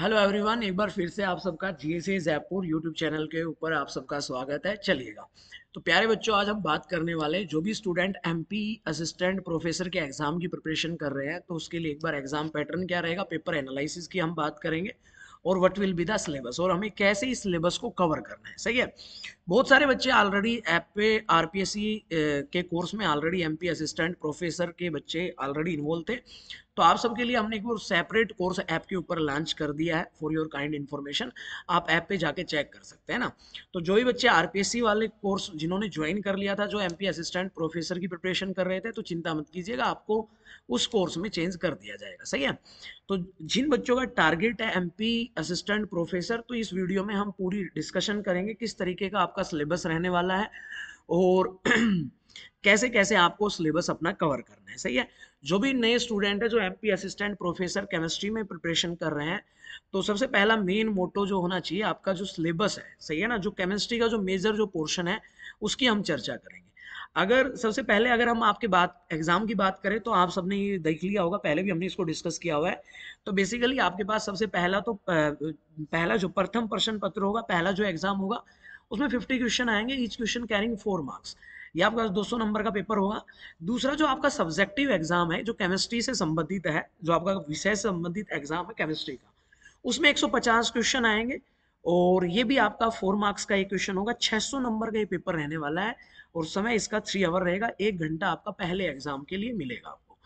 hello everyone एक बार फिर से आप सबका जी जयपुर यूट्यूब चैनल के ऊपर आप सबका स्वागत है चलिएगा तो प्यारे बच्चों आज हम बात करने वाले जो भी स्टूडेंट एमपी असिस्टेंट प्रोफेसर के एग्जाम की प्रिपरेशन कर रहे हैं तो उसके लिए एक बार एग्जाम पैटर्न क्या रहेगा पेपर एनालिसिस की हम बात करेंगे और what will be the syllabus और हमें कैसे इस सिलेबस को कवर करना है सही है बहुत सारे बच्चे ऑलरेडी ऐप पे आरपीएससी के कोर्स में ऑलरेडी एमपी असिस्टेंट प्रोफेसर के बच्चे ऑलरेडी इन्वॉल्व थे तो आप सबके लिए हमने एक सेपरेट कोर्स ऐप के ऊपर लॉन्च कर दिया है फॉर योर काइंड इन्फॉर्मेशन आप ऐप पे जाके चेक कर सकते हैं ना तो जो भी बच्चे आरपीएससी वाले कोर्स जिन्होंने ज्वाइन कर लिया था जो एम असिस्टेंट प्रोफेसर की प्रिपरेशन कर रहे थे तो चिंता मत कीजिएगा आपको उस कोर्स में चेंज कर दिया जाएगा सही है तो जिन बच्चों का टारगेट है एम असिस्टेंट प्रोफेसर तो इस वीडियो में हम पूरी डिस्कशन करेंगे किस तरीके का आपका सिलेबस रहने वाला है और कैसे कैसे आपको सिलेबस अपना कवर करना है सही है जो भी नए स्टूडेंट है जो एम असिस्टेंट प्रोफेसर केमिस्ट्री में प्रिपरेशन कर रहे हैं तो सबसे पहला मेन मोटो जो होना चाहिए आपका जो सिलेबस है सही है ना जो केमिस्ट्री का जो मेजर जो पोर्शन है उसकी हम चर्चा करेंगे अगर सबसे पहले अगर हम आपके बात एग्जाम की बात करें तो आप सबने ये देख लिया होगा पहले भी हमने इसको डिस्कस किया हुआ है तो बेसिकली आपके पास सबसे पहला तो पहला जो प्रथम प्रश्न पत्र होगा पहला जो एग्जाम होगा उसमें 50 क्वेश्चन आएंगे each question carrying four marks ये आपका 200 नंबर का पेपर होगा दूसरा जो आपका सब्जेक्टिव एग्जाम है जो केमिस्ट्री से संबंधित है जो आपका विषय से संबंधित एग्जाम है केमिस्ट्री का उसमें 150 क्वेश्चन आएंगे और ये भी आपका फोर मार्क्स का एक क्वेश्चन होगा 600 नंबर का ये पेपर रहने वाला है और समय इसका थ्री आवर रहेगा एक घंटा आपका पहले एग्जाम के लिए मिलेगा आपको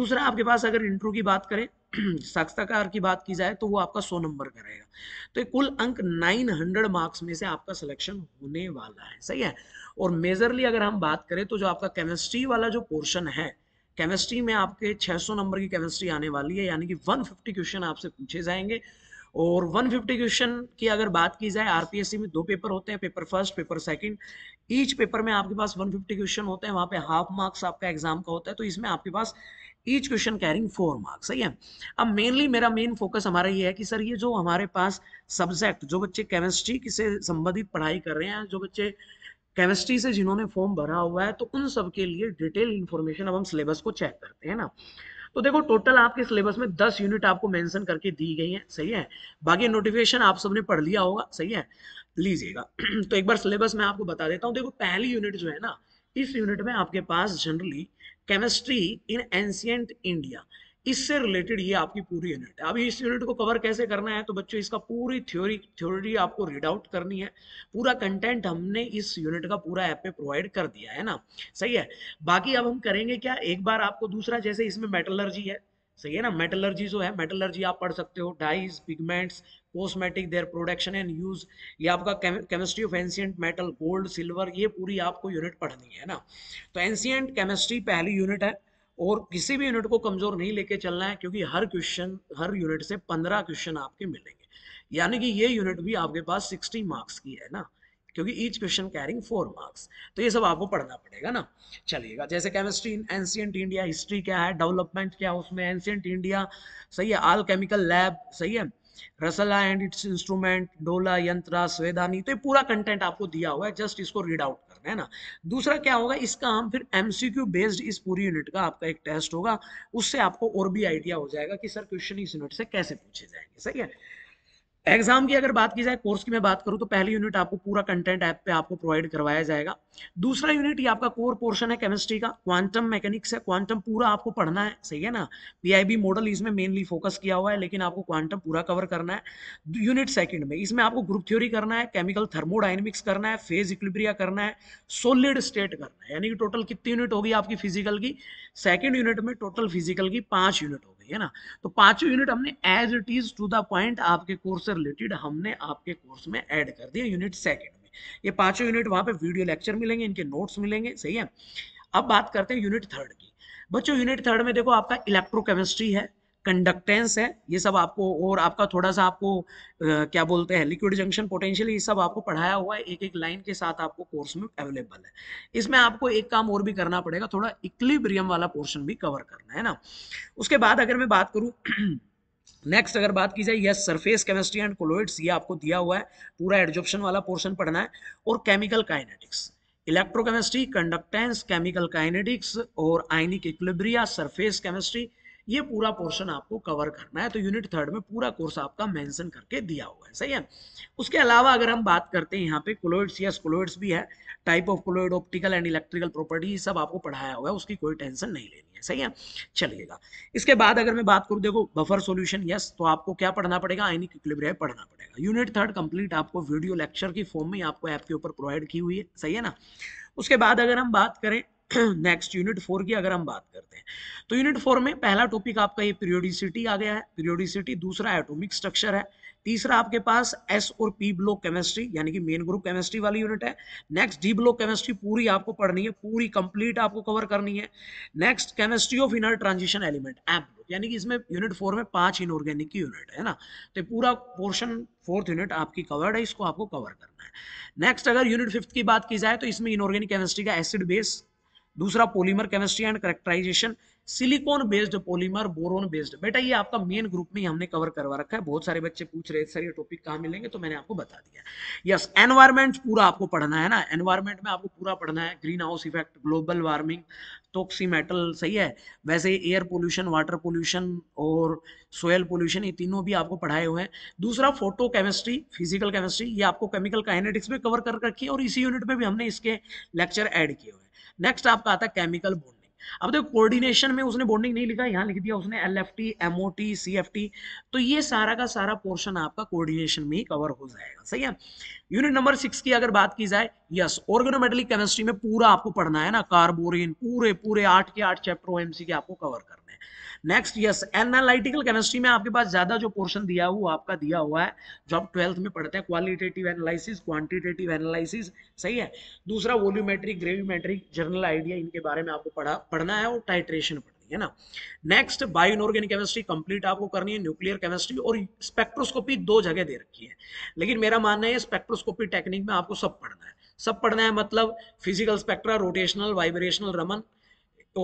दूसरा आपके पास अगर इंटरव्यू की बात करें साक्षात्कार की बात की जाए तो वो आपका सौ नंबर का रहेगा तो कुल अंक नाइन हंड्रेड मार्क्स में से आपका सिलेक्शन होने वाला है सही है और मेजरली अगर हम बात करें तो जो आपका केमिस्ट्री वाला जो पोर्शन है केमिस्ट्री में आपके छह सौ नंबर की केमिस्ट्री आने वाली है यानी कि फिफ्टी क्वेश्चन आपसे पूछे जाएंगे और 150 क्वेश्चन की अगर बात की जाए आरपीएससी में दो पेपर होते हैं paper first paper second each paper में आपके पास 150 क्वेश्चन होते हैं वहां पे हाफ मार्क्स आपका एग्जाम का होता है तो इसमें आपके पास each question carrying four marks सही है अब मेनली मेरा मेन फोकस हमारा ये है कि सर ये जो हमारे पास सब्जेक्ट जो बच्चे केमिस्ट्री से संबंधित पढ़ाई कर रहे हैं जो बच्चे केमिस्ट्री से जिन्होंने फॉर्म भरा हुआ है तो उन सब के लिए डिटेल इन्फॉर्मेशन अब हम सिलेबस को चेक करते हैं ना तो देखो टोटल आपके सिलेबस में 10 यूनिट आपको मेंशन करके दी गई है सही है बाकी नोटिफिकेशन आप सबने पढ़ लिया होगा सही है लीजिएगा तो एक बार सिलेबस में आपको बता देता हूँ देखो पहली यूनिट जो है ना इस यूनिट में आपके पास generally chemistry in ancient India इससे रिलेटेड ये आपकी पूरी यूनिट है अभी इस यूनिट को कवर कैसे करना है तो बच्चों इसका पूरी थ्योरी थ्योरी आपको रीड आउट करनी है पूरा कंटेंट हमने इस यूनिट का पूरा ऐप पे प्रोवाइड कर दिया है ना सही है बाकी अब हम करेंगे क्या एक बार आपको दूसरा जैसे इसमें मेटलर्जी है सही है ना मेटलर्जी जो है मेटलर्जी आप पढ़ सकते हो dyes pigments cosmetic their production and use ये आपका chemistry of ancient metal gold silver ये पूरी आपको यूनिट पढ़नी है ना तो एंशियंट केमिस्ट्री पहली यूनिट है और किसी भी यूनिट को कमजोर नहीं लेके चलना है क्योंकि हर क्वेश्चन हर यूनिट से पंद्रह क्वेश्चन आपके मिलेंगे यानी कि ये यूनिट भी आपके पास सिक्सटी मार्क्स की है ना क्योंकि each question carrying four marks तो ये सब आपको पढ़ना पड़ेगा ना चलिएगा जैसे केमिस्ट्री एंशियंट इंडिया हिस्ट्री क्या है डेवलपमेंट क्या है उसमें एंशियंट इंडिया सही है आल केमिकल लैब सही है रसला एंड इट्स इंस्ट्रूमेंट डोला यंत्रा स्वेदानी तो ये पूरा कंटेंट आपको दिया हुआ है जस्ट इसको रीड आउट करना है ना दूसरा क्या होगा इसका हम फिर एमसीक्यू बेस्ड इस पूरी यूनिट का आपका एक टेस्ट होगा उससे आपको और भी आइडिया हो जाएगा कि सर क्वेश्चन इस यूनिट से कैसे पूछे जाएंगे सही है एग्जाम की अगर बात की जाए कोर्स की मैं बात करूं तो पहली यूनिट आपको पूरा कंटेंट ऐप पे आपको प्रोवाइड करवाया जाएगा दूसरा यूनिट ये आपका कोर पोर्शन है केमिस्ट्री का क्वांटम मैकेनिक्स है क्वांटम पूरा आपको पढ़ना है सही है ना पीआईबी मॉडल इसमें मेनली फोकस किया हुआ है लेकिन आपको क्वांटम पूरा कवर करना है यूनिट सेकेंड में इसमें आपको ग्रुप थ्योरी करना है केमिकल थर्मोडाइनमिक्स करना है फेज इक्विब्रिया करना है सोलिड स्टेट करना है यानी कि टोटल कितनी यूनिट होगी आपकी फिजिकल की सेकेंड यूनिट में टोटल फिजिकल की पाँच यूनिट होगी दी है ना तो पांचों यूनिट हमने as it is to the point आपके कोर्स से रिलेटेड हमने आपके कोर्स में ऐड कर दिया यूनिट सेकेंड में ये पांचों यूनिट वहां पे वीडियो लेक्चर मिलेंगे इनके नोट्स मिलेंगे सही है अब बात करते हैं यूनिट थर्ड की बच्चों यूनिट थर्ड में देखो आपका इलेक्ट्रोकेमिस्ट्री है कंडक्टेंस है ये सब आपको और आपका थोड़ा सा आपको आ, क्या बोलते हैं लिक्विड जंक्शन पोटेंशियल ये सब आपको पढ़ाया हुआ है एक एक लाइन के साथ आपको कोर्स में अवेलेबल है इसमें आपको एक काम और भी करना पड़ेगा थोड़ा इक्लिब्रियम वाला पोर्शन भी कवर करना है ना उसके बाद अगर मैं बात करूँ नेक्स्ट अगर बात की जाए yes surface chemistry and colloids ये आपको दिया हुआ है पूरा एडजॉप्शन वाला पोर्शन पढ़ना है और chemical kinetics electrochemistry conductance chemical kinetics और आइनिक इक्लिब्रिया सरफेस केमिस्ट्री ये पूरा पोर्शन आपको कवर करना है तो यूनिट थर्ड में पूरा कोर्स आपका मेंशन करके दिया हुआ है सही है उसके अलावा अगर हम बात करते हैं यहाँ पे कोलोइड्स यस कोलोइड्स भी है type of colloid optical and electrical property सब आपको पढ़ाया हुआ है उसकी कोई टेंशन नहीं लेनी है सही है चलिएगा इसके बाद अगर मैं बात करूँ देखो बफर सोल्यूशन यस तो आपको क्या पढ़ना पड़ेगा आइनिक इक्विलिब्रियम पढ़ना पड़ेगा यूनिट थर्ड कंप्लीट आपको वीडियो लेक्चर की फॉर्म में आपको ऐप के ऊपर प्रोवाइड की हुई है सही है ना उसके बाद अगर हम बात करें नेक्स्ट यूनिट फोर की अगर हम बात करते हैं तो यूनिट फोर में पहला टॉपिक आपका ये पीरियोडिसिटी आ गया है पीरियोडिसिटी दूसरा एटॉमिक स्ट्रक्चर है तीसरा आपके पास एस और पी ब्लॉक केमिस्ट्री यानी कि मेन ग्रुप केमिस्ट्री वाली यूनिट है नेक्स्ट डी ब्लॉक केमिस्ट्री पूरी आपको पढ़नी है पूरी कंप्लीट आपको कवर करनी है next chemistry of inner transition element M यानी कि इसमें यूनिट फोर में पांच इनऑर्गेनिक की यूनिट है ना तो पूरा पोर्शन फोर्थ यूनिट आपकी कवर्ड है इसको आपको कवर करना है नेक्स्ट अगर यूनिट फिफ्थ की बात की जाए तो इसमें इनऑर्गेनिक केमिस्ट्री का एसिड बेस दूसरा polymer chemistry and characterization silicon based polymer boron based बेटा ये आपका मेन ग्रुप में हमने कवर करवा रखा है बहुत सारे बच्चे पूछ रहे सर ये टॉपिक कहाँ मिलेंगे तो मैंने आपको बता दिया यस एनवायरमेंट पूरा आपको पढ़ना है ना एनवायरमेंट में आपको पूरा पढ़ना है green house effect global warming toxic metal सही है वैसे एयर पोल्यूशन वाटर पोल्यूशन और सोयल पोल्यूशन ये तीनों भी आपको पढ़ाए हुए हैं दूसरा फोटो केमिस्ट्री फिजिकल केमिस्ट्री ये आपको केमिकल काइनेटिक्स में कवर कर रखी है और इसी यूनिट में भी हमने इसके लेक्चर एड किए हुए हैं नेक्स्ट आपका आता है केमिकल बॉन्डिंग अब देखो कोऑर्डिनेशन में उसने बॉन्डिंग नहीं लिखा यहाँ लिख दिया उसने L F T M O T C F T तो ये सारा का सारा पोर्शन आपका कोऑर्डिनेशन में ही कवर हो जाएगा सही है यूनिट नंबर सिक्स की अगर बात की जाए यस ऑर्गेनोमेटलिक केमिस्ट्री में पूरा आपको पढ़ना है ना कार्बोरिन पूरे पूरे आठ के आठ चैप्टर ओ के आपको कवर करना नेक्स्ट यस एनालिटिकल केमिस्ट्री में आपके पास ज्यादा जो पोर्शन दिया हुआ आपका दिया हुआ है जो आप ट्वेल्थ में पढ़ते हैं क्वालिटेटिव एनालिसिस क्वांटिटेटिव एनालिसिस सही है दूसरा वॉल्यूमेट्रिक ग्रेव्यूमेट्रिक जनरल आइडिया इनके बारे में आपको पढ़ा पढ़ना है और टाइट्रेशन पढ़ना है ना next bio inorganic chemistry complete आपको करनी है न्यूक्लियर केमिस्ट्री और स्पेक्ट्रोस्कोपी दो जगह दे रखी है लेकिन मेरा मानना है स्पेक्ट्रोस्कोपी टेक्निक में आपको सब पढ़ना है सब पढ़ना है मतलब physical spectra rotational vibrational Raman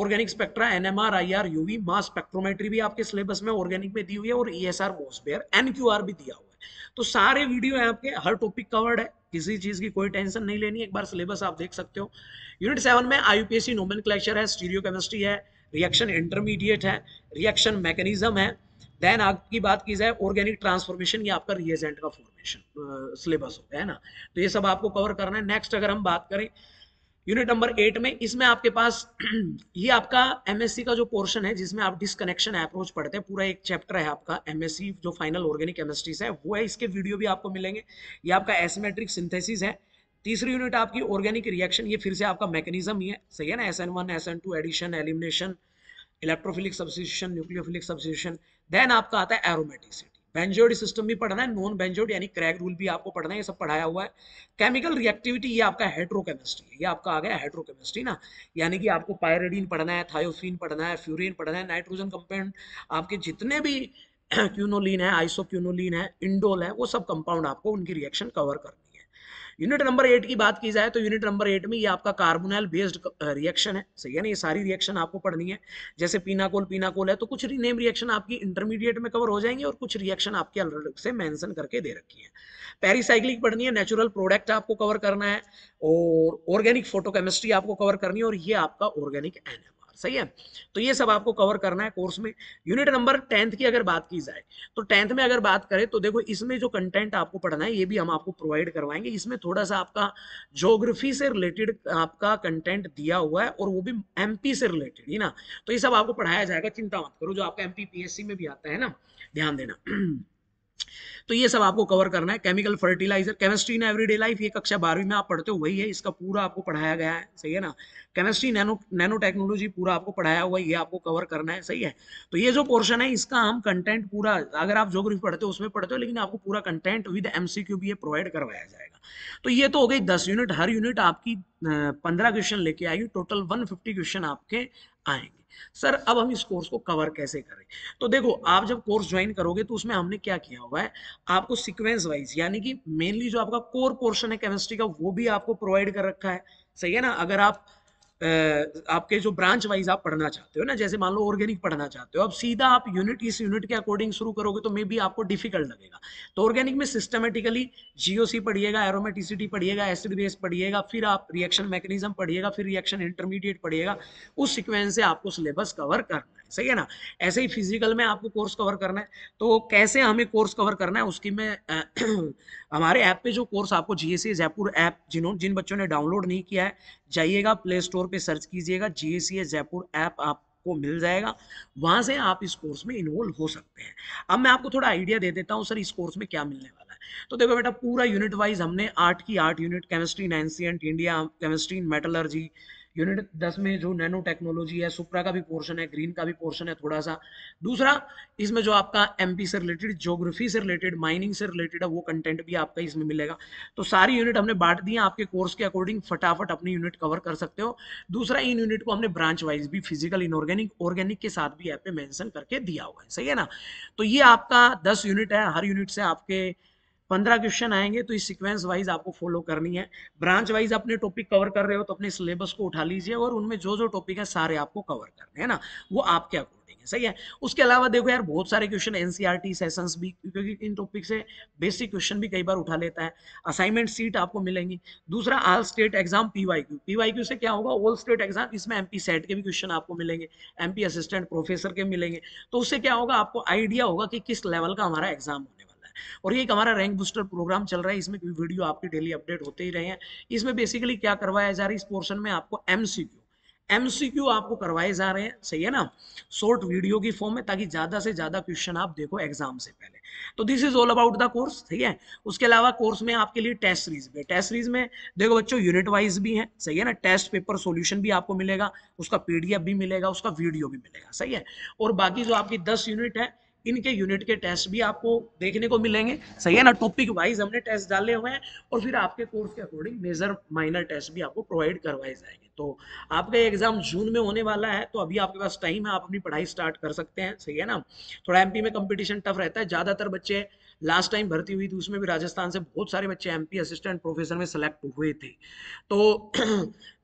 organic spectra N M R I R UV mass spectrometry भी आपके सिलेबस में ऑर्गेनिक में दी हुई है और E S R Mossbauer N Q R भी दिया हुआ है तो सारे वीडियो है आपके हर टॉपिक कवर्ड है किसी चीज की कोई टेंशन नहीं लेनी एक बार सिलेबस आप देख सकते हो यूनिट सेवन में आईयूपीएससी नोमन क्लेक्चर है स्टीरियो केमिस्ट्री है रिएक्शन इंटरमीडिएट है रिएक्शन मैकेनिज्म है देन आपकी बात की जाए ऑर्गेनिक ट्रांसफॉर्मेशन या आपका रिएजेंट का फॉर्मेशन सिलेबस होता है ना तो ये सब आपको कवर करना है नेक्स्ट अगर हम बात करें यूनिट नंबर एट में इसमें आपके पास ये आपका एमएससी का जो पोर्शन है जिसमें आप डिसकनेक्शन अप्रोच पढ़ते हैं पूरा एक चैप्टर है आपका एमएससी जो फाइनल ऑर्गेनिक केमिस्ट्री है वो है इसके वीडियो भी आपको मिलेंगे ये आपका एसमेट्रिक सिंथेसिस है तीसरी यूनिट आपकी ऑर्गेनिक रिएक्शन ये फिर से आपका मैकेनिज्म ही है सही है ना S N one S N two addition elimination electrophilic substitution nucleophilic substitution then आपका आता है एरोमेटिक बेंजोइड सिस्टम भी पढ़ना है नॉन बेंजोइड यानी क्रैक रूल भी आपको पढ़ना है ये सब पढ़ाया हुआ है केमिकल रिएक्टिविटी ये आपका हेट्रोकेमिस्ट्री है ये आपका आ गया हेट्रोकेमिस्ट्री ना यानी कि आपको पायरेडीन पढ़ना है थायोफिन पढ़ना है फ्यूरिन पढ़ना है नाइट्रोजन कंपाउंड आपके जितने भी क्यूनोलिन है आइसोक्यूनोलिन है इंडोल है वो सब कंपाउंड आपको उनकी रिएक्शन कवर करना यूनिट नंबर एट की बात की जाए तो यूनिट नंबर एट में ये आपका कार्बोनाइल बेस्ड रिएक्शन है सही है ना ये सारी रिएक्शन आपको पढ़नी है जैसे पीनाकोल पीनाकोल है तो कुछ नेम रिएक्शन आपकी इंटरमीडिएट में कवर हो जाएंगे और कुछ रिएक्शन आपके अलग से मैंसन करके दे रखी है पेरीसाइक्लिक पढ़नी है नेचुरल प्रोडक्ट आपको कवर करना है और ऑर्गेनिक फोटोकेमिस्ट्री आपको कवर करनी है और ये आपका ऑर्गेनिक एनिमल पर सही है तो ये सब आपको कवर करना है कोर्स में यूनिट नंबर टेंथ की अगर बात की जाए तो टेंथ में अगर बात करें तो देखो इसमें जो कंटेंट आपको पढ़ना है ये भी हम आपको प्रोवाइड करवाएंगे इसमें थोड़ा सा आपका जोग्राफी से रिलेटेड आपका कंटेंट दिया हुआ है और वो भी एम से रिलेटेड ही ना तो ये सब आपको पढ़ाया जाएगा चिंता मत करो जो आपका एम पी में भी आता है ना ध्यान देना तो ये सब आपको कवर करना है chemical fertilizer chemistry in everyday life ये कक्षा बारहवीं में आप पढ़ते हो वही है इसका पूरा आपको पढ़ाया गया है सही है ना केमिस्ट्री नैनो नैनो टेक्नोलॉजी पूरा आपको पढ़ाया हुआ ये आपको कवर करना है सही है तो ये जो पोर्शन है इसका हम कंटेंट पूरा अगर आप जोग्राफी पढ़ते हो उसमें पढ़ते हो लेकिन आपको पूरा कंटेंट विद एम भी ये प्रोवाइड करवाया जाएगा तो ये तो हो गई दस यूनिट हर यूनिट आपकी पंद्रह क्वेश्चन लेके आएगी टोटल वन क्वेश्चन आपके आएंगे सर अब हम इस कोर्स को कवर कैसे करें तो देखो आप जब कोर्स ज्वाइन करोगे तो उसमें हमने क्या किया हुआ है आपको सिक्वेंस वाइज यानी कि मेनली जो आपका कोर पोर्शन है केमिस्ट्री का वो भी आपको प्रोवाइड कर रखा है सही है ना अगर आप आपके जो ब्रांच वाइज आप पढ़ना चाहते हो ना जैसे मान लो ऑर्गेनिक पढ़ना चाहते हो अब सीधा आप यूनिट इस यूनिट के अकॉर्डिंग शुरू करोगे तो मे बी आपको डिफिकल्ट लगेगा तो ऑर्गेनिक में सिस्टमेटिकली जीओसी पढ़िएगा एरोमेटिसिटी पढ़िएगा एसिड बेस पढ़िएगा फिर आप रिएक्शन मैकेनिज्म पढ़िएगा फिर रिएक्शन इंटरमीडिएट पढ़िएगा उस सिक्वेंस से आपको सिलेबस कवर करना है सही है ना ऐसे ही फिजिकल में आपको कोर्स कवर करना है तो कैसे हमें कोर्स कवर करना है उसकी मैं हमारे ऐप पे जो कोर्स आपको जीएससी जयपुर ऐप जिन्होंने जिन बच्चों ने डाउनलोड नहीं किया है जाइएगा प्ले स्टोर पर सर्च कीजिएगा जी जयपुर ऐप आप आपको मिल जाएगा वहां से आप इस कोर्स में इन्वॉल्व हो सकते हैं अब मैं आपको थोड़ा आइडिया दे देता हूँ सर इस कोर्स में क्या मिलने वाला है तो देखो बेटा पूरा यूनिट वाइज हमने आठ की आठ unit chemistry in ancient India chemistry in metallurgy unit दस में जो नैनो टेक्नोलॉजी है सुप्रा का भी पोर्शन है ग्रीन का भी पोर्शन है थोड़ा सा दूसरा इसमें जो आपका एमपी से रिलेटेड ज्योग्राफी से रिलेटेड माइनिंग से रिलेटेड है वो कंटेंट भी आपका इसमें मिलेगा तो सारी यूनिट हमने बांट दी है आपके कोर्स के अकॉर्डिंग फटाफट अपनी यूनिट कवर कर सकते हो दूसरा इन यूनिट को हमने ब्रांच वाइज भी फिजिकल इनऑर्गेनिक ऑर्गेनिक के साथ भी ऐप पे मैंसन करके दिया हुआ है सही है ना तो ये आपका दस यूनिट है हर यूनिट से आपके पंद्रह क्वेश्चन आएंगे तो इस सीक्वेंस वाइज आपको फॉलो करनी है ब्रांच वाइज अपने टॉपिक कवर कर रहे हो तो अपने सिलेबस को उठा लीजिए और उनमें जो जो टॉपिक है सारे आपको कवर करने है ना वो आपके अकॉर्डिंग है सही है उसके अलावा देखो यार बहुत सारे क्वेश्चन एनसीईआरटी सेशंस भी क्योंकि इन टॉपिक से बेसिक क्वेश्चन भी कई बार उठा लेता है असाइनमेंट सीट आपको मिलेंगी दूसरा all state exam PY Q से क्या होगा ऑल स्टेट एग्जाम इसमें एम सेट के भी क्वेश्चन आपको मिलेंगे एम असिस्टेंट प्रोफेसर के मिलेंगे तो उससे क्या होगा आपको आइडिया होगा कि किस लेवल का हमारा एग्जाम होने वाला और ये एक हमारा रैंक बूस्टर प्रोग्राम चल रहा है इसमें वीडियो आपके डेली अपडेट होते ही रहे हैं इसमें बेसिकली क्या करवाया जा रहा है इस पोर्शन में आपको एम एमसीक्यू आपको करवाए जा रहे हैं सही है ना शॉर्ट वीडियो की फॉर्म में ताकि ज्यादा से ज्यादा क्वेश्चन आप देखो एग्जाम से पहले तो this is all about the course ठीक है उसके अलावा कोर्स में आपके लिए टेस्ट सीरीज भी है टेस्ट सीरीज में देखो बच्चों यूनिट वाइज भी है सही है ना टेस्ट पेपर सोल्यूशन भी आपको मिलेगा उसका पीडीएफ भी मिलेगा उसका वीडियो भी मिलेगा सही है और बाकी जो आपकी दस यूनिट है इनके यूनिट के टेस्ट भी आपको देखने को मिलेंगे सही है ना टॉपिक वाइज हमने टेस्ट डाले हुए हैं और फिर आपके कोर्स के अकॉर्डिंग मेजर माइनर टेस्ट भी आपको प्रोवाइड करवाए जाएंगे तो आपका एग्जाम जून में होने वाला है तो अभी आपके पास टाइम है आप अपनी पढ़ाई स्टार्ट कर सकते हैं सही है ना थोड़ा एमपी में कंपटीशन टफ रहता है ज़्यादातर बच्चे लास्ट टाइम भर्ती हुई थी उसमें भी राजस्थान से बहुत सारे बच्चे एम असिस्टेंट प्रोफेसर में सेलेक्ट हुए थे तो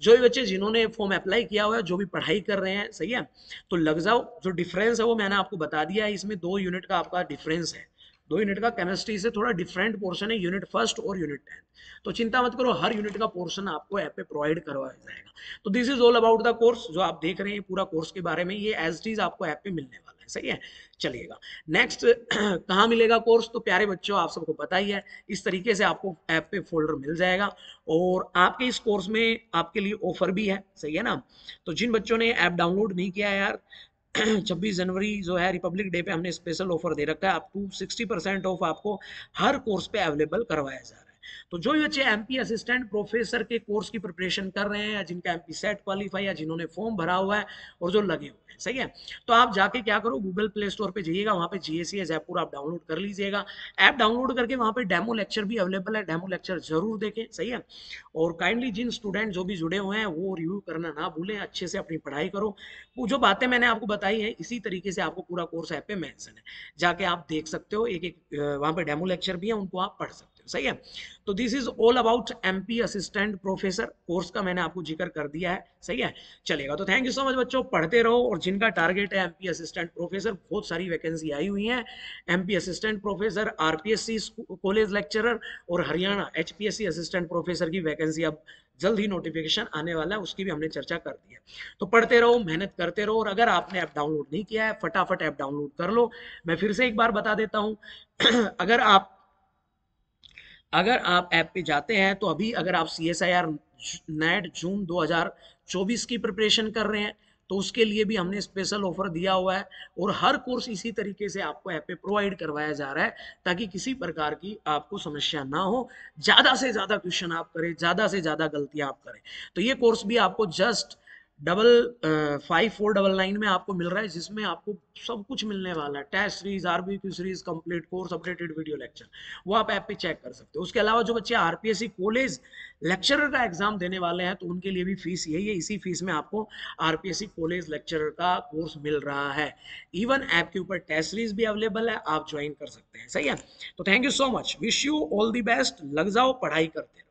जो भी बच्चे जिन्होंने फॉर्म अप्लाई किया हुआ है जो भी पढ़ाई कर रहे हैं सही है तो लग जाओ जो डिफरेंस है वो मैंने आपको बता दिया है इसमें दो यूनिट का आपका डिफरेंस है दो यूनिट का केमिस्ट्री से थोड़ा डिफरेंट पोर्शन है यूनिट फर्स्ट और यूनिट टेंथ तो चिंता मत करो हर यूनिट का पोर्शन आपको ऐप पे प्रोवाइड करवाया जाएगा तो this is all about the course जो आप देख रहे हैं पूरा कोर्स के बारे में ये एज डीज आपको ऐप पे मिलने वाला है सही है चलिएगा नेक्स्ट कहाँ मिलेगा कोर्स तो प्यारे बच्चों आप सबको पता ही है इस तरीके से आपको ऐप पे फोल्डर मिल जाएगा और आपके इस कोर्स में आपके लिए ऑफर भी है सही है ना तो जिन बच्चों ने ऐप डाउनलोड नहीं किया यार छब्बीस जनवरी जो है रिपब्लिक डे पे हमने स्पेशल ऑफर दे रखा है आप टू सिक्सटी परसेंट ऑफ आपको हर कोर्स पे अवेलेबल करवाया जा रहा है तो जो भी बच्चे एम असिस्टेंट प्रोफेसर के कोर्स की प्रिपरेशन कर रहे हैं या जिनका एम सेट क्वालिफाई या जिन्होंने फॉर्म भरा हुआ है और जो लगे हुए हैं सही है तो आप जाके क्या करो गूगल प्ले स्टोर पर जाइएगा वहाँ पे जीएससी एस ऐप पूरा आप डाउनलोड कर लीजिएगा ऐप डाउनलोड करके वहाँ पर डेमो लेक्चर भी अवेलेबल है डेमो लेक्चर जरूर देखें सही है और काइंडली जिन स्टूडेंट जो भी जुड़े हुए हैं वो रिव्यू करना ना भूलें अच्छे से अपनी पढ़ाई करो वो जो बातें मैंने आपको बताई है इसी तरीके से आपको पूरा कोर्स ऐप पे मैंसन है जाके आप देख सकते हो एक एक वहाँ पर डेमो लेक्चर भी है उनको आप पढ़ सकते हो सही है तो this is all about MP assistant professor course का मैंने आपको जिक्र कर दिया है सही है चलेगा तो थैंक यू सो मच बच्चों पढ़ते रहो और जिनका टारगेट है एमपी असिस्टेंट प्रोफेसर बहुत सारी वैकेंसी आई हुई है MP assistant professor RPSC college lecturer और हरियाणा एचपीएससी असिस्टेंट प्रोफेसर की वैकेंसी अब जल्द ही नोटिफिकेशन आने वाला है उसकी भी हमने चर्चा कर दी है तो पढ़ते रहो मेहनत करते रहो और अगर आपने ऐप डाउनलोड नहीं किया है फटाफट ऐप डाउनलोड कर लो मैं फिर से एक बार बता देता हूँ अगर आप अगर आप ऐप पे जाते हैं तो अभी अगर आप C S I R NET June 2024 की प्रिपरेशन कर रहे हैं तो उसके लिए भी हमने स्पेशल ऑफर दिया हुआ है और हर कोर्स इसी तरीके से आपको ऐप पे प्रोवाइड करवाया जा रहा है ताकि किसी प्रकार की आपको समस्या ना हो ज़्यादा से ज़्यादा क्वेश्चन आप करें ज़्यादा से ज़्यादा गलतियाँ आप करें तो ये कोर्स भी आपको just double five four double nine में आपको मिल रहा है जिसमें आपको सब कुछ मिलने वाला है test series RBP series complete course updated video lecture वो आप ऐप पे चेक कर सकते हो उसके अलावा जो बच्चे आरपीएससी कॉलेज लेक्चरर का एग्जाम देने वाले हैं तो उनके लिए भी फीस यही है इसी फीस में आपको आरपीएससी कॉलेज लेक्चरर का कोर्स मिल रहा है इवन ऐप के ऊपर टेस्ट सीरीज भी अवेलेबल है आप ज्वाइन कर सकते हैं सही है तो thank you so much wish you all the best लग जाओ पढ़ाई करते